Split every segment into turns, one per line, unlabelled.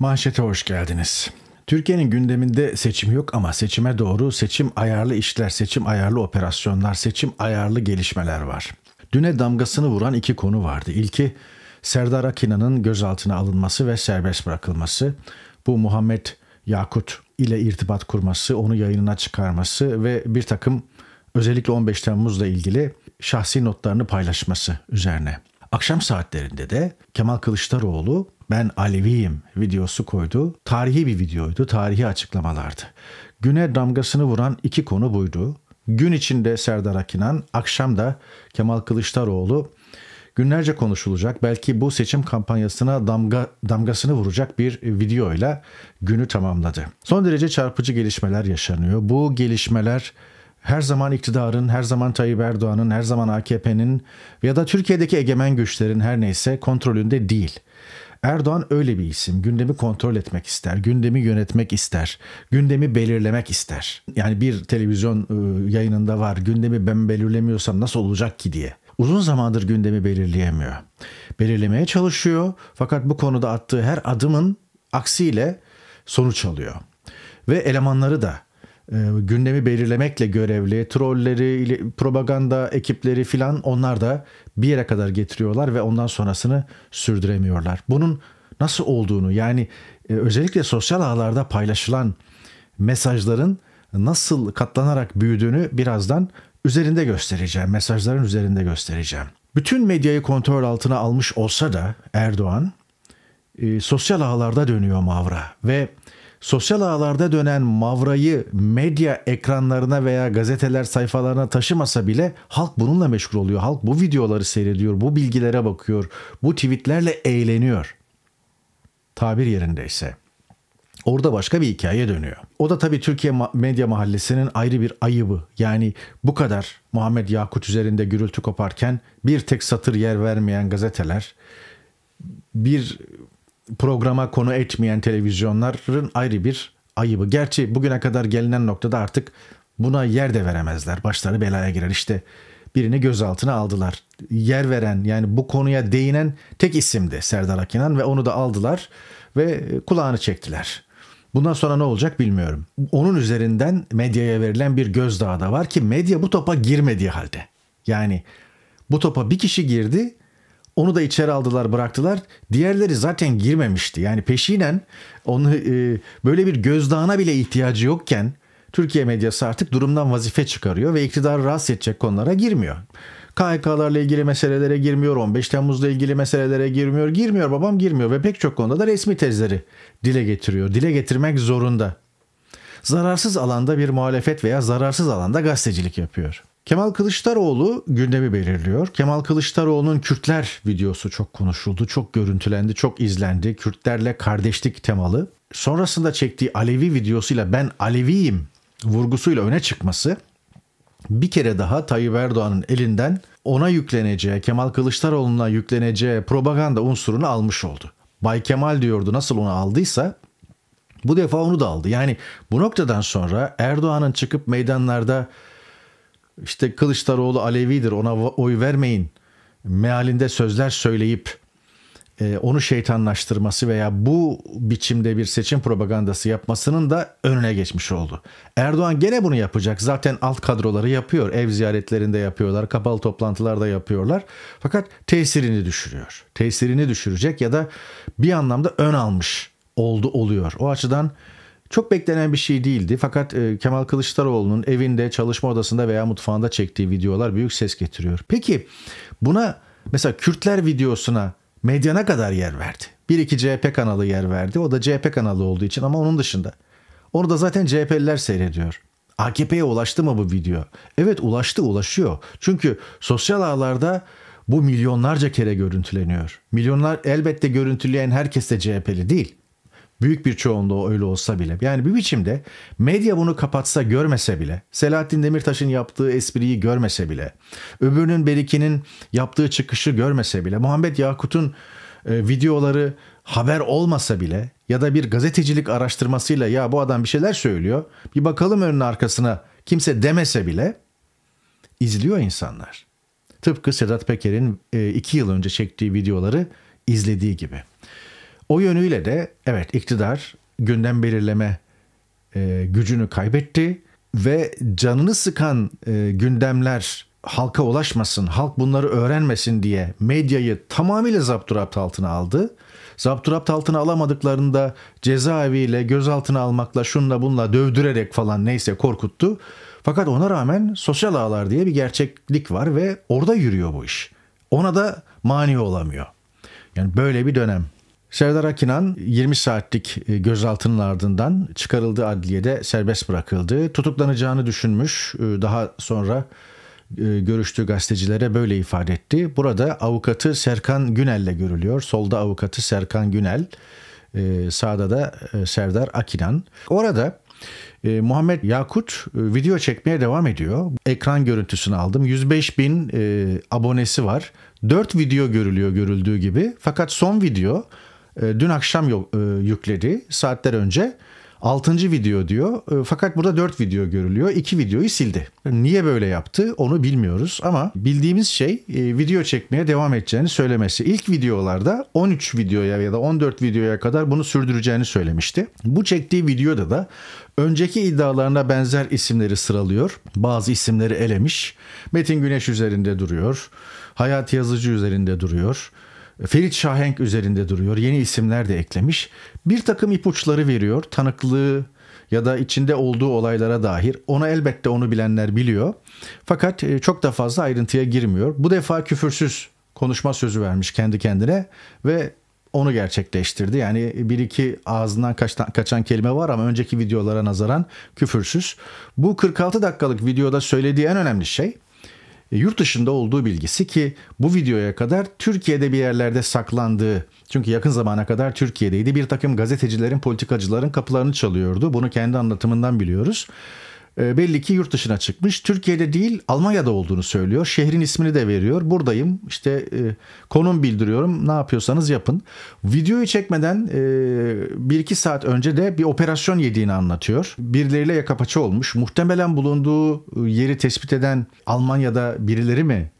Manşete hoş geldiniz. Türkiye'nin gündeminde seçim yok ama seçime doğru seçim ayarlı işler, seçim ayarlı operasyonlar, seçim ayarlı gelişmeler var. Düne damgasını vuran iki konu vardı. İlki Serdar Akina'nın gözaltına alınması ve serbest bırakılması. Bu Muhammed Yakut ile irtibat kurması, onu yayınına çıkarması ve bir takım özellikle 15 Temmuz'la ilgili şahsi notlarını paylaşması üzerine. Akşam saatlerinde de Kemal Kılıçdaroğlu ben Aleviyim videosu koydu. Tarihi bir videoydu, tarihi açıklamalardı. Güne damgasını vuran iki konu buydu. Gün içinde Serdar Akinan, akşam da Kemal Kılıçdaroğlu günlerce konuşulacak. Belki bu seçim kampanyasına damga damgasını vuracak bir videoyla günü tamamladı. Son derece çarpıcı gelişmeler yaşanıyor. Bu gelişmeler her zaman iktidarın, her zaman Tayyip Erdoğan'ın, her zaman AKP'nin ya da Türkiye'deki egemen güçlerin her neyse kontrolünde değil. Erdoğan öyle bir isim. Gündemi kontrol etmek ister, gündemi yönetmek ister, gündemi belirlemek ister. Yani bir televizyon e, yayınında var, gündemi ben belirlemiyorsam nasıl olacak ki diye. Uzun zamandır gündemi belirleyemiyor. Belirlemeye çalışıyor fakat bu konuda attığı her adımın aksiyle sonuç alıyor. Ve elemanları da ee, gündemi belirlemekle görevli trolleri, propaganda ekipleri filan onlar da bir yere kadar getiriyorlar ve ondan sonrasını sürdüremiyorlar. Bunun nasıl olduğunu yani e, özellikle sosyal ağlarda paylaşılan mesajların nasıl katlanarak büyüdüğünü birazdan üzerinde göstereceğim. Mesajların üzerinde göstereceğim. Bütün medyayı kontrol altına almış olsa da Erdoğan e, sosyal ağlarda dönüyor Mavra ve sosyal ağlarda dönen mavrayı medya ekranlarına veya gazeteler sayfalarına taşımasa bile halk bununla meşgul oluyor. Halk bu videoları seyrediyor, bu bilgilere bakıyor, bu tweetlerle eğleniyor. Tabir yerindeyse. Orada başka bir hikaye dönüyor. O da tabii Türkiye medya mahallesinin ayrı bir ayıbı. Yani bu kadar Muhammed Yakut üzerinde gürültü koparken bir tek satır yer vermeyen gazeteler, bir programa konu etmeyen televizyonların ayrı bir ayıbı. Gerçi bugüne kadar gelinen noktada artık buna yer de veremezler. Başları belaya girer. İşte birini gözaltına aldılar. Yer veren yani bu konuya değinen tek isimdi Serdar Akinan ve onu da aldılar ve kulağını çektiler. Bundan sonra ne olacak bilmiyorum. Onun üzerinden medyaya verilen bir gözdağı da var ki medya bu topa girmediği halde. Yani bu topa bir kişi girdi onu da içeri aldılar bıraktılar. Diğerleri zaten girmemişti. Yani peşinen onu e, böyle bir gözdağına bile ihtiyacı yokken Türkiye medyası artık durumdan vazife çıkarıyor ve iktidarı rahatsız edecek konulara girmiyor. KHK'larla ilgili meselelere girmiyor, 15 Temmuz'la ilgili meselelere girmiyor, girmiyor babam girmiyor ve pek çok konuda da resmi tezleri dile getiriyor. Dile getirmek zorunda. Zararsız alanda bir muhalefet veya zararsız alanda gazetecilik yapıyor. Kemal Kılıçdaroğlu gündemi belirliyor. Kemal Kılıçdaroğlu'nun Kürtler videosu çok konuşuldu, çok görüntülendi, çok izlendi. Kürtlerle kardeşlik temalı. Sonrasında çektiği Alevi videosuyla ben Aleviyim vurgusuyla öne çıkması bir kere daha Tayyip Erdoğan'ın elinden ona yükleneceği, Kemal Kılıçdaroğlu'na yükleneceği propaganda unsurunu almış oldu. Bay Kemal diyordu nasıl onu aldıysa bu defa onu da aldı. Yani bu noktadan sonra Erdoğan'ın çıkıp meydanlarda işte Kılıçdaroğlu Alevidir ona oy vermeyin mealinde sözler söyleyip e, onu şeytanlaştırması veya bu biçimde bir seçim propagandası yapmasının da önüne geçmiş oldu. Erdoğan gene bunu yapacak. Zaten alt kadroları yapıyor. Ev ziyaretlerinde yapıyorlar, kapalı toplantılarda yapıyorlar. Fakat tesirini düşürüyor. Tesirini düşürecek ya da bir anlamda ön almış oldu oluyor. O açıdan çok beklenen bir şey değildi fakat e, Kemal Kılıçdaroğlu'nun evinde, çalışma odasında veya mutfağında çektiği videolar büyük ses getiriyor. Peki buna mesela Kürtler videosuna medyana kadar yer verdi. Bir iki CHP kanalı yer verdi. O da CHP kanalı olduğu için ama onun dışında. Onu da zaten CHP'liler seyrediyor. AKP'ye ulaştı mı bu video? Evet ulaştı ulaşıyor. Çünkü sosyal ağlarda bu milyonlarca kere görüntüleniyor. Milyonlar elbette görüntüleyen herkes de CHP'li değil. Büyük bir çoğunluğu öyle olsa bile. Yani bir biçimde medya bunu kapatsa görmese bile, Selahattin Demirtaş'ın yaptığı espriyi görmese bile, öbürünün Beriki'nin yaptığı çıkışı görmese bile, Muhammed Yakut'un e, videoları haber olmasa bile ya da bir gazetecilik araştırmasıyla ya bu adam bir şeyler söylüyor, bir bakalım önüne arkasına kimse demese bile izliyor insanlar. Tıpkı Sedat Peker'in e, iki yıl önce çektiği videoları izlediği gibi. O yönüyle de evet iktidar gündem belirleme e, gücünü kaybetti ve canını sıkan e, gündemler halka ulaşmasın, halk bunları öğrenmesin diye medyayı tamamıyla zapturapt altına aldı. Zapturapt altına alamadıklarında cezaeviyle, gözaltına almakla, şunla bunla dövdürerek falan neyse korkuttu. Fakat ona rağmen sosyal ağlar diye bir gerçeklik var ve orada yürüyor bu iş. Ona da mani olamıyor. Yani böyle bir dönem. Serdar Akinan 20 saatlik e, gözaltının ardından çıkarıldığı adliyede serbest bırakıldı. Tutuklanacağını düşünmüş. E, daha sonra e, görüştüğü gazetecilere böyle ifade etti. Burada avukatı Serkan Günel'le görülüyor. Solda avukatı Serkan Günel, sağda da Serdar Akinan. Orada Muhammed Yakut video çekmeye devam ediyor. Ekran görüntüsünü aldım. 105 bin abonesi var. 4 video görülüyor görüldüğü gibi. Fakat son video ee, dün akşam e, yükledi saatler önce. 6. video diyor. Ee, fakat burada 4 video görülüyor. 2 videoyu sildi. Niye böyle yaptı onu bilmiyoruz ama bildiğimiz şey e, video çekmeye devam edeceğini söylemesi. İlk videolarda 13 videoya ya da 14 videoya kadar bunu sürdüreceğini söylemişti. Bu çektiği videoda da önceki iddialarına benzer isimleri sıralıyor. Bazı isimleri elemiş. Metin Güneş üzerinde duruyor. Hayat Yazıcı üzerinde duruyor. Ferit Şahenk üzerinde duruyor. Yeni isimler de eklemiş. Bir takım ipuçları veriyor. Tanıklığı ya da içinde olduğu olaylara dair. Ona elbette onu bilenler biliyor. Fakat e, çok da fazla ayrıntıya girmiyor. Bu defa küfürsüz konuşma sözü vermiş kendi kendine ve onu gerçekleştirdi. Yani e, bir iki ağzından kaçtan, kaçan kelime var ama önceki videolara nazaran küfürsüz. Bu 46 dakikalık videoda söylediği en önemli şey e, yurt dışında olduğu bilgisi ki bu videoya kadar Türkiye'de bir yerlerde saklandığı çünkü yakın zamana kadar Türkiye'deydi bir takım gazetecilerin politikacıların kapılarını çalıyordu bunu kendi anlatımından biliyoruz. E, belli ki yurt dışına çıkmış. Türkiye'de değil Almanya'da olduğunu söylüyor. Şehrin ismini de veriyor. Buradayım işte e, konum bildiriyorum ne yapıyorsanız yapın. Videoyu çekmeden e, bir iki saat önce de bir operasyon yediğini anlatıyor. Birileriyle yakapaça olmuş. Muhtemelen bulunduğu yeri tespit eden Almanya'da birileri mi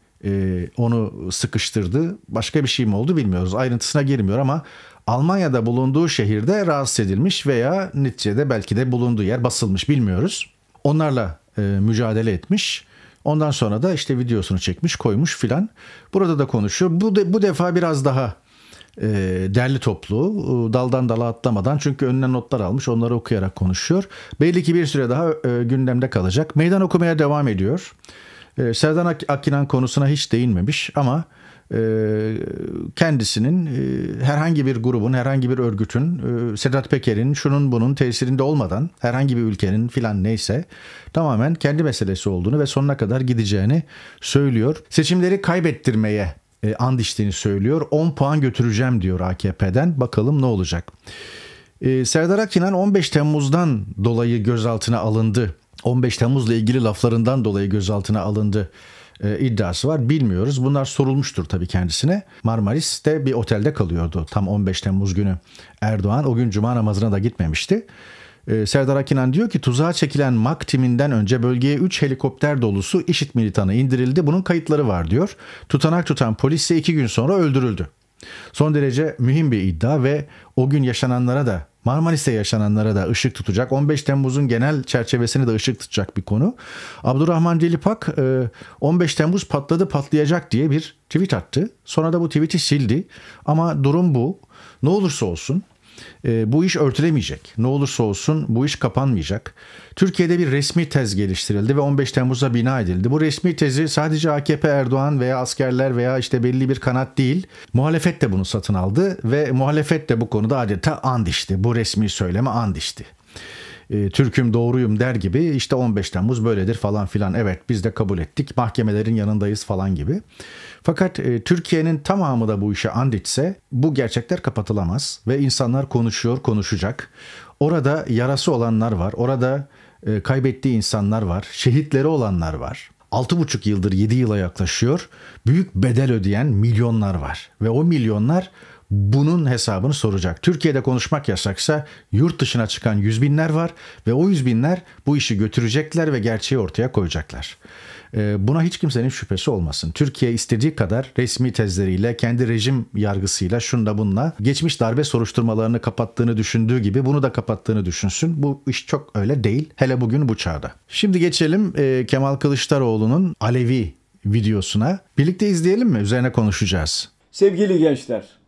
onu sıkıştırdı? Başka bir şey mi oldu bilmiyoruz. Ayrıntısına girmiyor ama Almanya'da bulunduğu şehirde rahatsız edilmiş veya neticede belki de bulunduğu yer basılmış bilmiyoruz. Onlarla e, mücadele etmiş. Ondan sonra da işte videosunu çekmiş, koymuş filan. Burada da konuşuyor. Bu, de, bu defa biraz daha e, derli toplu, e, daldan dala atlamadan çünkü önüne notlar almış, onları okuyarak konuşuyor. Belli ki bir süre daha e, gündemde kalacak. Meydan okumaya devam ediyor. E, Serdan Ak Akkinan konusuna hiç değinmemiş ama ee, kendisinin e, herhangi bir grubun, herhangi bir örgütün, e, Sedat Peker'in şunun bunun tesirinde olmadan herhangi bir ülkenin filan neyse tamamen kendi meselesi olduğunu ve sonuna kadar gideceğini söylüyor. Seçimleri kaybettirmeye e, and içtiğini söylüyor. 10 puan götüreceğim diyor AKP'den. Bakalım ne olacak? Serdar Akinan 15 Temmuz'dan dolayı gözaltına alındı. 15 Temmuz'la ilgili laflarından dolayı gözaltına alındı e, iddiası var. Bilmiyoruz. Bunlar sorulmuştur tabii kendisine. Marmaris'te bir otelde kalıyordu. Tam 15 Temmuz günü Erdoğan. O gün cuma namazına da gitmemişti. E, Serdar Akinan diyor ki tuzağa çekilen MAK timinden önce bölgeye 3 helikopter dolusu IŞİD militanı indirildi. Bunun kayıtları var diyor. Tutanak tutan polis ise 2 gün sonra öldürüldü. Son derece mühim bir iddia ve o gün yaşananlara da Marmaris'te yaşananlara da ışık tutacak. 15 Temmuz'un genel çerçevesini de ışık tutacak bir konu. Abdurrahman Delipak 15 e, Temmuz patladı patlayacak diye bir tweet attı. Sonra da bu tweet'i sildi. Ama durum bu. Ne olursa olsun ee, bu iş örtülemeyecek. Ne olursa olsun bu iş kapanmayacak. Türkiye'de bir resmi tez geliştirildi ve 15 Temmuz'da bina edildi. Bu resmi tezi sadece AKP, Erdoğan veya askerler veya işte belli bir kanat değil. Muhalefet de bunu satın aldı ve muhalefet de bu konuda adeta and içti. Bu resmi söyleme and içti. E, Türk'üm doğruyum der gibi işte 15 Temmuz böyledir falan filan evet biz de kabul ettik mahkemelerin yanındayız falan gibi. Fakat e, Türkiye'nin tamamı da bu işe anditse, bu gerçekler kapatılamaz ve insanlar konuşuyor konuşacak. Orada yarası olanlar var orada e, kaybettiği insanlar var şehitleri olanlar var. 6,5 yıldır 7 yıla yaklaşıyor. Büyük bedel ödeyen milyonlar var ve o milyonlar bunun hesabını soracak. Türkiye'de konuşmak yasaksa yurt dışına çıkan yüz binler var ve o yüz binler bu işi götürecekler ve gerçeği ortaya koyacaklar. Ee, buna hiç kimsenin şüphesi olmasın. Türkiye istediği kadar resmi tezleriyle, kendi rejim yargısıyla, şunda bunla geçmiş darbe soruşturmalarını kapattığını düşündüğü gibi bunu da kapattığını düşünsün. Bu iş çok öyle değil. Hele bugün bu çağda. Şimdi geçelim e, Kemal Kılıçdaroğlu'nun Alevi videosuna. Birlikte izleyelim mi? Üzerine konuşacağız.
Sevgili gençler,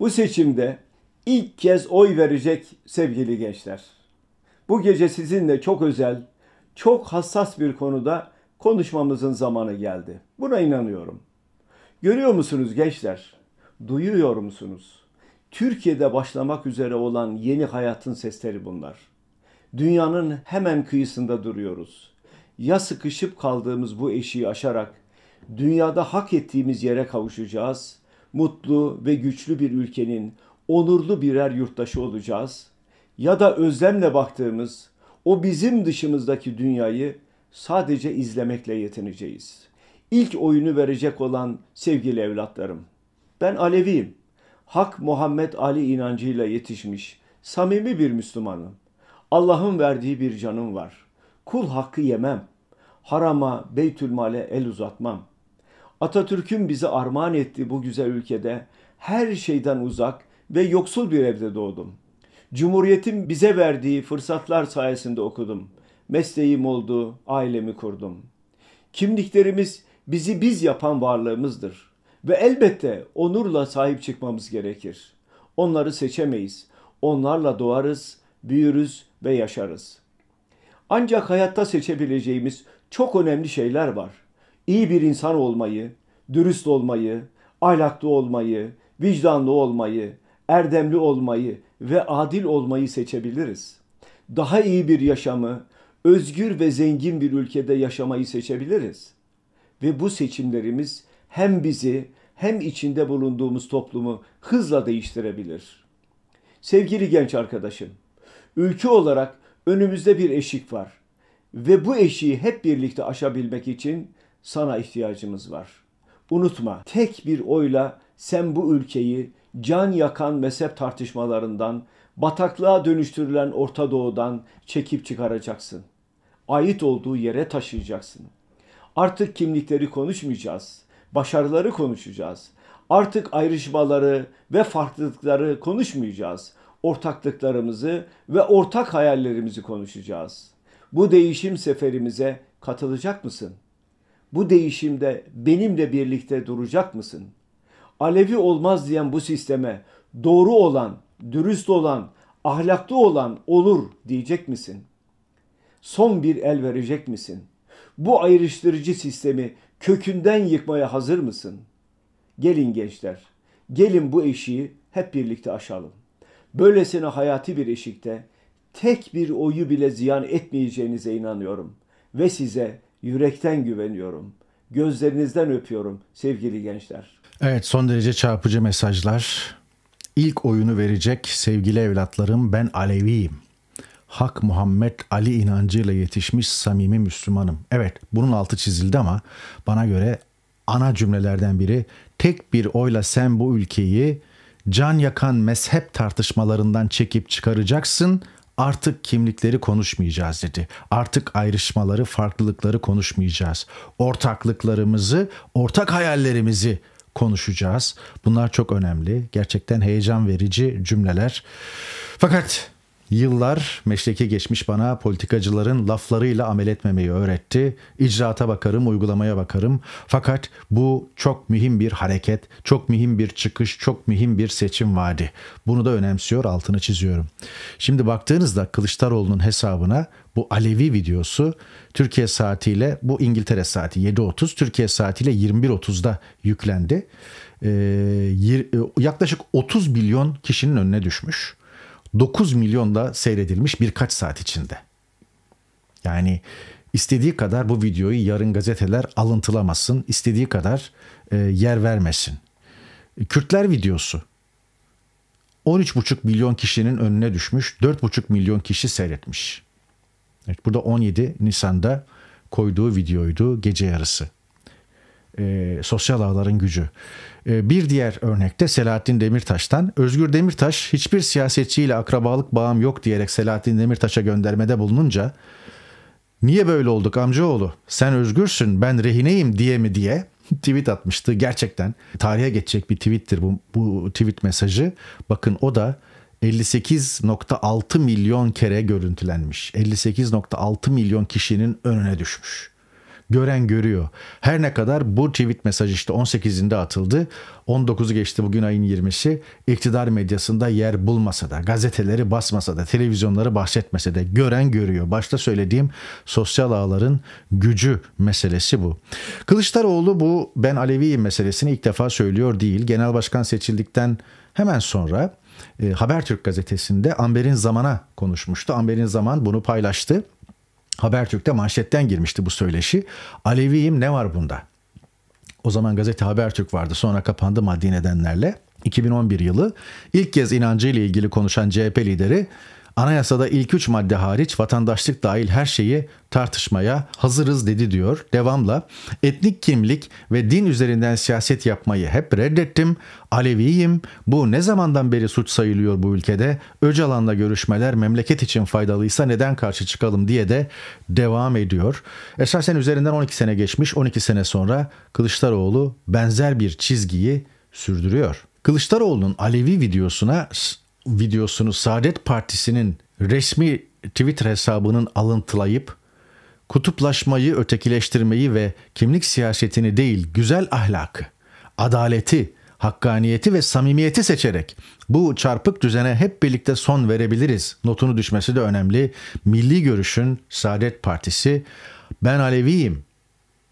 bu seçimde ilk kez oy verecek sevgili gençler. Bu gece sizinle çok özel, çok hassas bir konuda konuşmamızın zamanı geldi. Buna inanıyorum. Görüyor musunuz gençler? Duyuyor musunuz? Türkiye'de başlamak üzere olan yeni hayatın sesleri bunlar. Dünyanın hemen kıyısında duruyoruz. Ya sıkışıp kaldığımız bu eşiği aşarak dünyada hak ettiğimiz yere kavuşacağız mutlu ve güçlü bir ülkenin onurlu birer yurttaşı olacağız ya da özlemle baktığımız o bizim dışımızdaki dünyayı sadece izlemekle yetineceğiz. İlk oyunu verecek olan sevgili evlatlarım. Ben Aleviyim. Hak Muhammed Ali inancıyla yetişmiş, samimi bir Müslümanım. Allah'ın verdiği bir canım var. Kul hakkı yemem. Harama, beytülmale el uzatmam. Atatürk'ün bizi armağan ettiği bu güzel ülkede her şeyden uzak ve yoksul bir evde doğdum. Cumhuriyetin bize verdiği fırsatlar sayesinde okudum. Mesleğim oldu, ailemi kurdum. Kimliklerimiz bizi biz yapan varlığımızdır ve elbette onurla sahip çıkmamız gerekir. Onları seçemeyiz. Onlarla doğarız, büyürüz ve yaşarız. Ancak hayatta seçebileceğimiz çok önemli şeyler var.'' iyi bir insan olmayı, dürüst olmayı, ahlaklı olmayı, vicdanlı olmayı, erdemli olmayı ve adil olmayı seçebiliriz. Daha iyi bir yaşamı, özgür ve zengin bir ülkede yaşamayı seçebiliriz. Ve bu seçimlerimiz hem bizi hem içinde bulunduğumuz toplumu hızla değiştirebilir. Sevgili genç arkadaşım, ülke olarak önümüzde bir eşik var ve bu eşiği hep birlikte aşabilmek için sana ihtiyacımız var. Unutma tek bir oyla sen bu ülkeyi can yakan mezhep tartışmalarından, bataklığa dönüştürülen Orta Doğu'dan çekip çıkaracaksın. Ait olduğu yere taşıyacaksın. Artık kimlikleri konuşmayacağız. Başarıları konuşacağız. Artık ayrışmaları ve farklılıkları konuşmayacağız. Ortaklıklarımızı ve ortak hayallerimizi konuşacağız. Bu değişim seferimize katılacak mısın?'' bu değişimde benimle birlikte duracak mısın? Alevi olmaz diyen bu sisteme doğru olan, dürüst olan, ahlaklı olan olur diyecek misin? Son bir el verecek misin? Bu ayrıştırıcı sistemi kökünden yıkmaya hazır mısın? Gelin gençler, gelin bu eşiği hep birlikte aşalım. Böylesine hayati bir eşikte tek bir oyu bile ziyan etmeyeceğinize inanıyorum ve size yürekten güveniyorum. Gözlerinizden öpüyorum sevgili gençler.
Evet son derece çarpıcı mesajlar. İlk oyunu verecek sevgili evlatlarım ben Aleviyim. Hak Muhammed Ali inancıyla yetişmiş samimi Müslümanım. Evet bunun altı çizildi ama bana göre ana cümlelerden biri tek bir oyla sen bu ülkeyi can yakan mezhep tartışmalarından çekip çıkaracaksın.'' Artık kimlikleri konuşmayacağız dedi. Artık ayrışmaları, farklılıkları konuşmayacağız. Ortaklıklarımızı, ortak hayallerimizi konuşacağız. Bunlar çok önemli. Gerçekten heyecan verici cümleler. Fakat Yıllar meşleke geçmiş bana politikacıların laflarıyla amel etmemeyi öğretti. İcraata bakarım, uygulamaya bakarım. Fakat bu çok mühim bir hareket, çok mühim bir çıkış, çok mühim bir seçim vaadi. Bunu da önemsiyor, altını çiziyorum. Şimdi baktığınızda Kılıçdaroğlu'nun hesabına bu Alevi videosu Türkiye saatiyle bu İngiltere saati 7.30 Türkiye saatiyle 21.30'da yüklendi. Ee, yaklaşık 30 milyon kişinin önüne düşmüş. 9 milyon da seyredilmiş birkaç saat içinde. Yani istediği kadar bu videoyu yarın gazeteler alıntılamasın, istediği kadar e, yer vermesin. Kürtler videosu 13,5 milyon kişinin önüne düşmüş, 4,5 milyon kişi seyretmiş. Evet, burada 17 Nisan'da koyduğu videoydu gece yarısı e, sosyal ağların gücü. E, bir diğer örnekte Selahattin Demirtaş'tan. Özgür Demirtaş hiçbir siyasetçiyle akrabalık bağım yok diyerek Selahattin Demirtaş'a göndermede bulununca niye böyle olduk amcaoğlu sen özgürsün ben rehineyim diye mi diye tweet atmıştı. Gerçekten tarihe geçecek bir tweettir bu, bu tweet mesajı. Bakın o da 58.6 milyon kere görüntülenmiş. 58.6 milyon kişinin önüne düşmüş gören görüyor. Her ne kadar bu tweet mesajı işte 18'inde atıldı. 19'u geçti bugün ayın 20'si. İktidar medyasında yer bulmasa da, gazeteleri basmasa da, televizyonları bahsetmese de gören görüyor. Başta söylediğim sosyal ağların gücü meselesi bu. Kılıçdaroğlu bu ben Aleviyim meselesini ilk defa söylüyor değil. Genel başkan seçildikten hemen sonra e, Habertürk gazetesinde Amber'in Zaman'a konuşmuştu. Amber'in Zaman bunu paylaştı. Habertürk'te manşetten girmişti bu söyleşi. Aleviyim ne var bunda? O zaman gazete Habertürk vardı sonra kapandı maddi nedenlerle. 2011 yılı ilk kez inancıyla ilgili konuşan CHP lideri Anayasada ilk üç madde hariç vatandaşlık dahil her şeyi tartışmaya hazırız dedi diyor. Devamla etnik kimlik ve din üzerinden siyaset yapmayı hep reddettim. Aleviyim. Bu ne zamandan beri suç sayılıyor bu ülkede? Öcalan'la görüşmeler memleket için faydalıysa neden karşı çıkalım diye de devam ediyor. Esasen üzerinden 12 sene geçmiş. 12 sene sonra Kılıçdaroğlu benzer bir çizgiyi sürdürüyor. Kılıçdaroğlu'nun Alevi videosuna videosunu Saadet Partisi'nin resmi Twitter hesabının alıntılayıp kutuplaşmayı, ötekileştirmeyi ve kimlik siyasetini değil güzel ahlakı, adaleti, hakkaniyeti ve samimiyeti seçerek bu çarpık düzene hep birlikte son verebiliriz. Notunu düşmesi de önemli. Milli Görüş'ün Saadet Partisi ben Aleviyim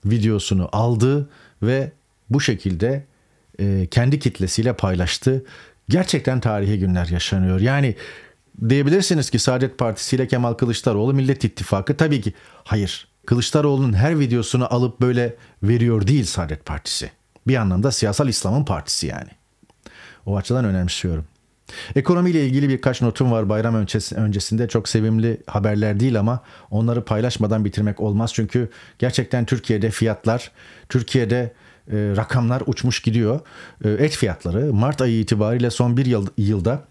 videosunu aldı ve bu şekilde kendi kitlesiyle paylaştı gerçekten tarihi günler yaşanıyor. Yani diyebilirsiniz ki Saadet Partisi ile Kemal Kılıçdaroğlu Millet İttifakı tabii ki hayır. Kılıçdaroğlu'nun her videosunu alıp böyle veriyor değil Saadet Partisi. Bir anlamda siyasal İslam'ın partisi yani. O açıdan önemsiyorum. Ekonomiyle ilgili birkaç notum var bayram öncesinde. Çok sevimli haberler değil ama onları paylaşmadan bitirmek olmaz. Çünkü gerçekten Türkiye'de fiyatlar, Türkiye'de e, rakamlar uçmuş gidiyor. E, et fiyatları Mart ayı itibariyle son bir yıl, yılda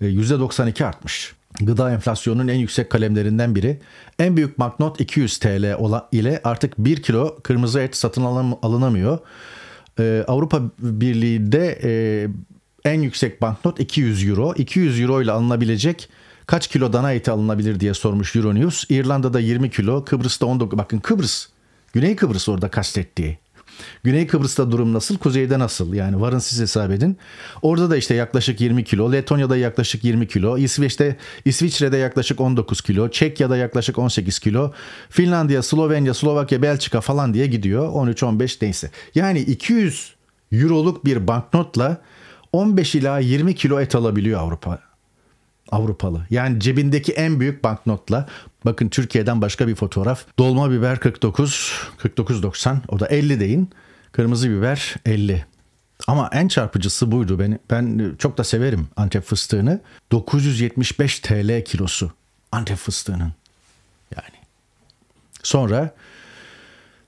%92 e, artmış. Gıda enflasyonunun en yüksek kalemlerinden biri. En büyük banknot 200 TL ile artık 1 kilo kırmızı et satın alınamıyor. Avrupa Birliği'de en yüksek banknot 200 euro. 200 euro ile alınabilecek kaç kilo dana eti alınabilir diye sormuş Euronews. İrlanda'da 20 kilo, Kıbrıs'ta 19. Bakın Kıbrıs, Güney Kıbrıs orada kastettiği. Güney Kıbrıs'ta durum nasıl? Kuzeyde nasıl? Yani varın siz hesap edin. Orada da işte yaklaşık 20 kilo, Letonya'da yaklaşık 20 kilo, İsveç'te İsviçre'de yaklaşık 19 kilo, Çekya'da yaklaşık 18 kilo, Finlandiya, Slovenya, Slovakya, Belçika falan diye gidiyor. 13 15 neyse. Yani 200 euroluk bir banknotla 15 ila 20 kilo et alabiliyor Avrupa. Avrupalı. Yani cebindeki en büyük banknotla Bakın Türkiye'den başka bir fotoğraf. Dolma biber 49, 49.90 o da 50 deyin. Kırmızı biber 50. Ama en çarpıcısı buydu. Ben, ben çok da severim Antep fıstığını. 975 TL kilosu Antep fıstığının. Yani. Sonra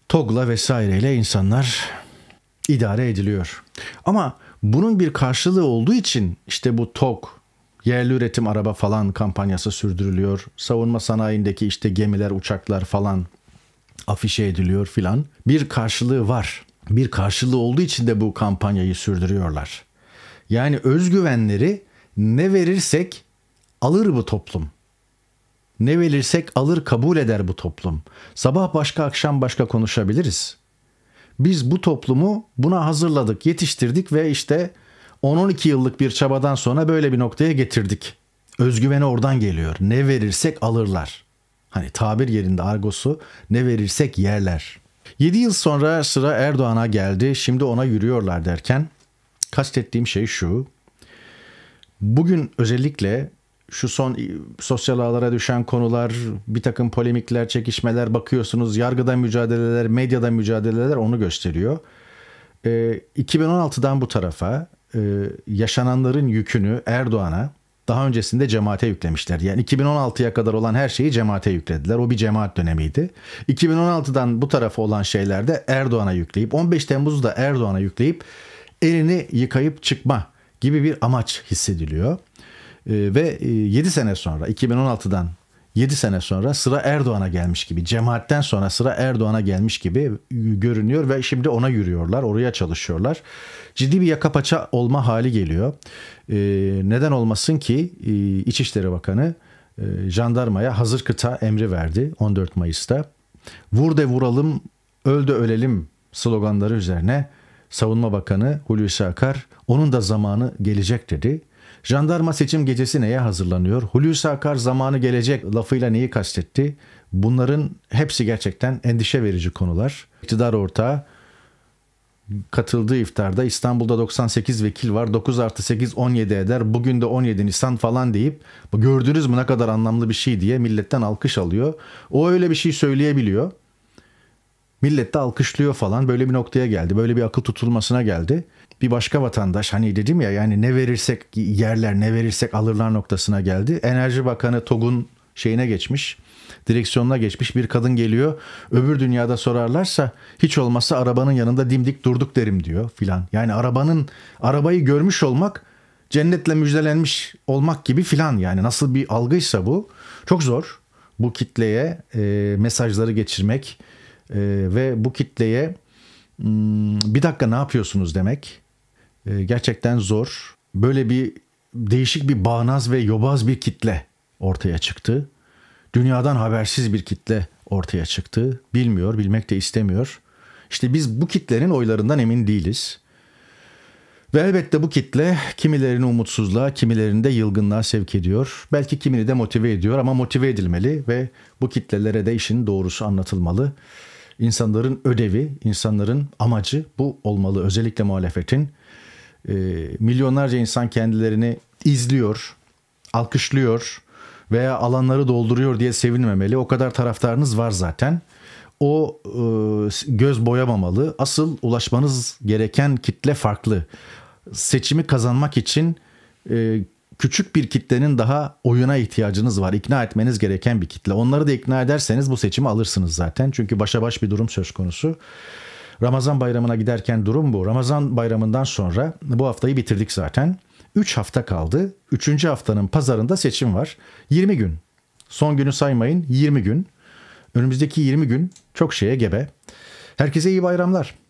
togla vesaireyle insanlar idare ediliyor. Ama bunun bir karşılığı olduğu için işte bu tok, Yerli üretim araba falan kampanyası sürdürülüyor. Savunma sanayindeki işte gemiler, uçaklar falan afişe ediliyor filan. Bir karşılığı var. Bir karşılığı olduğu için de bu kampanyayı sürdürüyorlar. Yani özgüvenleri ne verirsek alır bu toplum. Ne verirsek alır kabul eder bu toplum. Sabah başka akşam başka konuşabiliriz. Biz bu toplumu buna hazırladık, yetiştirdik ve işte 10-12 yıllık bir çabadan sonra böyle bir noktaya getirdik. Özgüveni oradan geliyor. Ne verirsek alırlar. Hani tabir yerinde argosu ne verirsek yerler. 7 yıl sonra sıra Erdoğan'a geldi. Şimdi ona yürüyorlar derken kastettiğim şey şu. Bugün özellikle şu son sosyal ağlara düşen konular, bir takım polemikler, çekişmeler bakıyorsunuz. Yargıda mücadeleler, medyada mücadeleler onu gösteriyor. 2016'dan ee, bu tarafa e, yaşananların yükünü Erdoğan'a daha öncesinde cemaate yüklemişler. Yani 2016'ya kadar olan her şeyi cemaate yüklediler. O bir cemaat dönemiydi. 2016'dan bu tarafa olan şeyler de Erdoğan'a yükleyip 15 Temmuz'u da Erdoğan'a yükleyip elini yıkayıp çıkma gibi bir amaç hissediliyor. E, ve 7 e, sene sonra 2016'dan 7 sene sonra sıra Erdoğan'a gelmiş gibi, cemaatten sonra sıra Erdoğan'a gelmiş gibi görünüyor ve şimdi ona yürüyorlar, oraya çalışıyorlar. Ciddi bir yaka paça olma hali geliyor. Ee, neden olmasın ki ee, İçişleri Bakanı e, jandarmaya hazır kıta emri verdi 14 Mayıs'ta. Vur de vuralım, öl de ölelim sloganları üzerine Savunma Bakanı Hulusi Akar onun da zamanı gelecek dedi. Jandarma seçim gecesi neye hazırlanıyor? Hulusi Akar zamanı gelecek lafıyla neyi kastetti? Bunların hepsi gerçekten endişe verici konular. İktidar ortağı katıldığı iftarda İstanbul'da 98 vekil var 9 artı 8 17 eder bugün de 17 Nisan falan deyip gördünüz mü ne kadar anlamlı bir şey diye milletten alkış alıyor. O öyle bir şey söyleyebiliyor Millet de alkışlıyor falan. Böyle bir noktaya geldi. Böyle bir akıl tutulmasına geldi. Bir başka vatandaş hani dedim ya yani ne verirsek yerler ne verirsek alırlar noktasına geldi. Enerji Bakanı TOG'un şeyine geçmiş. Direksiyonuna geçmiş bir kadın geliyor. Öbür dünyada sorarlarsa hiç olmazsa arabanın yanında dimdik durduk derim diyor filan. Yani arabanın arabayı görmüş olmak cennetle müjdelenmiş olmak gibi filan yani nasıl bir algıysa bu çok zor. Bu kitleye e, mesajları geçirmek, ee, ve bu kitleye hmm, bir dakika ne yapıyorsunuz demek e, gerçekten zor. Böyle bir değişik bir bağnaz ve yobaz bir kitle ortaya çıktı. Dünyadan habersiz bir kitle ortaya çıktı. Bilmiyor, bilmek de istemiyor. İşte biz bu kitlenin oylarından emin değiliz. Ve elbette bu kitle kimilerini umutsuzluğa, kimilerini de yılgınlığa sevk ediyor. Belki kimini de motive ediyor ama motive edilmeli ve bu kitlelere de işin doğrusu anlatılmalı insanların ödevi, insanların amacı bu olmalı. Özellikle muhalefetin. E, milyonlarca insan kendilerini izliyor, alkışlıyor veya alanları dolduruyor diye sevinmemeli. O kadar taraftarınız var zaten. O e, göz boyamamalı. Asıl ulaşmanız gereken kitle farklı. Seçimi kazanmak için e, küçük bir kitlenin daha oyuna ihtiyacınız var. İkna etmeniz gereken bir kitle. Onları da ikna ederseniz bu seçimi alırsınız zaten. Çünkü başa baş bir durum söz konusu. Ramazan bayramına giderken durum bu. Ramazan bayramından sonra bu haftayı bitirdik zaten. 3 hafta kaldı. 3. haftanın pazarında seçim var. 20 gün. Son günü saymayın 20 gün. Önümüzdeki 20 gün çok şeye gebe.
Herkese iyi bayramlar.